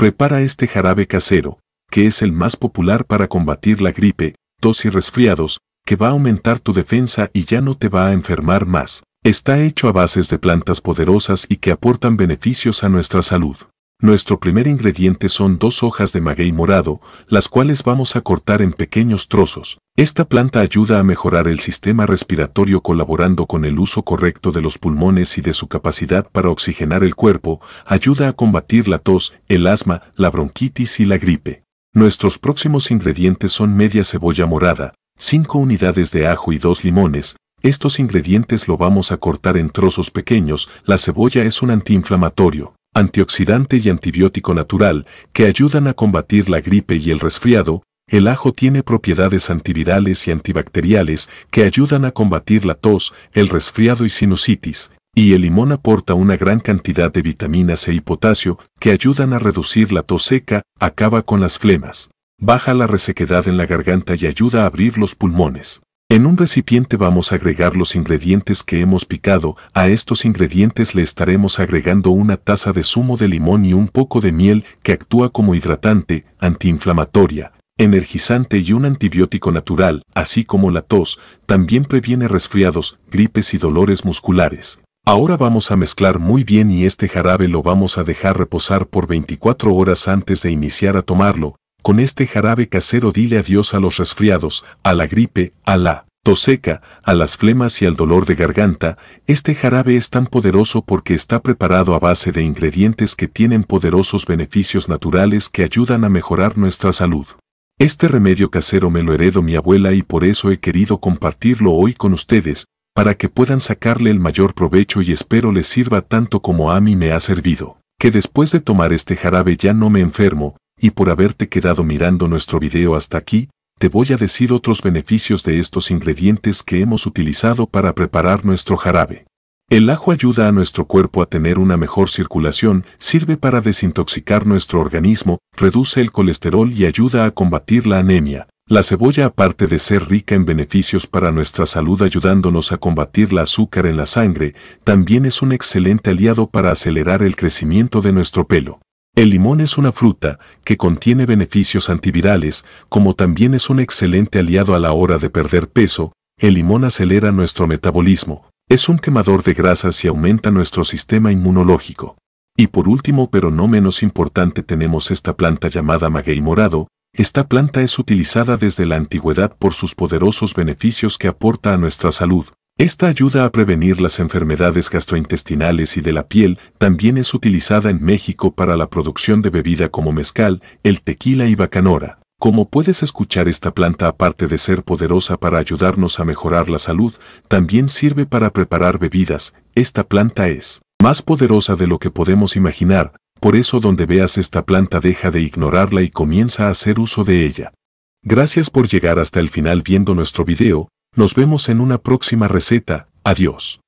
Prepara este jarabe casero, que es el más popular para combatir la gripe, tos y resfriados, que va a aumentar tu defensa y ya no te va a enfermar más. Está hecho a bases de plantas poderosas y que aportan beneficios a nuestra salud. Nuestro primer ingrediente son dos hojas de maguey morado, las cuales vamos a cortar en pequeños trozos. Esta planta ayuda a mejorar el sistema respiratorio colaborando con el uso correcto de los pulmones y de su capacidad para oxigenar el cuerpo, ayuda a combatir la tos, el asma, la bronquitis y la gripe. Nuestros próximos ingredientes son media cebolla morada, 5 unidades de ajo y 2 limones. Estos ingredientes lo vamos a cortar en trozos pequeños. La cebolla es un antiinflamatorio, antioxidante y antibiótico natural que ayudan a combatir la gripe y el resfriado, el ajo tiene propiedades antivirales y antibacteriales que ayudan a combatir la tos, el resfriado y sinusitis, y el limón aporta una gran cantidad de vitaminas C e y potasio que ayudan a reducir la tos seca, acaba con las flemas, baja la resequedad en la garganta y ayuda a abrir los pulmones. En un recipiente vamos a agregar los ingredientes que hemos picado, a estos ingredientes le estaremos agregando una taza de zumo de limón y un poco de miel que actúa como hidratante, antiinflamatoria, energizante y un antibiótico natural, así como la tos, también previene resfriados, gripes y dolores musculares. Ahora vamos a mezclar muy bien y este jarabe lo vamos a dejar reposar por 24 horas antes de iniciar a tomarlo. Con este jarabe casero dile adiós a los resfriados, a la gripe, a la tos seca, a las flemas y al dolor de garganta. Este jarabe es tan poderoso porque está preparado a base de ingredientes que tienen poderosos beneficios naturales que ayudan a mejorar nuestra salud. Este remedio casero me lo heredó mi abuela y por eso he querido compartirlo hoy con ustedes, para que puedan sacarle el mayor provecho y espero les sirva tanto como a mí me ha servido. Que después de tomar este jarabe ya no me enfermo, y por haberte quedado mirando nuestro video hasta aquí, te voy a decir otros beneficios de estos ingredientes que hemos utilizado para preparar nuestro jarabe. El ajo ayuda a nuestro cuerpo a tener una mejor circulación, sirve para desintoxicar nuestro organismo, reduce el colesterol y ayuda a combatir la anemia. La cebolla aparte de ser rica en beneficios para nuestra salud ayudándonos a combatir la azúcar en la sangre, también es un excelente aliado para acelerar el crecimiento de nuestro pelo. El limón es una fruta que contiene beneficios antivirales, como también es un excelente aliado a la hora de perder peso, el limón acelera nuestro metabolismo, es un quemador de grasas y aumenta nuestro sistema inmunológico. Y por último pero no menos importante tenemos esta planta llamada maguey morado, esta planta es utilizada desde la antigüedad por sus poderosos beneficios que aporta a nuestra salud. Esta ayuda a prevenir las enfermedades gastrointestinales y de la piel, también es utilizada en México para la producción de bebida como mezcal, el tequila y bacanora. Como puedes escuchar esta planta aparte de ser poderosa para ayudarnos a mejorar la salud, también sirve para preparar bebidas, esta planta es más poderosa de lo que podemos imaginar, por eso donde veas esta planta deja de ignorarla y comienza a hacer uso de ella. Gracias por llegar hasta el final viendo nuestro video, nos vemos en una próxima receta, adiós.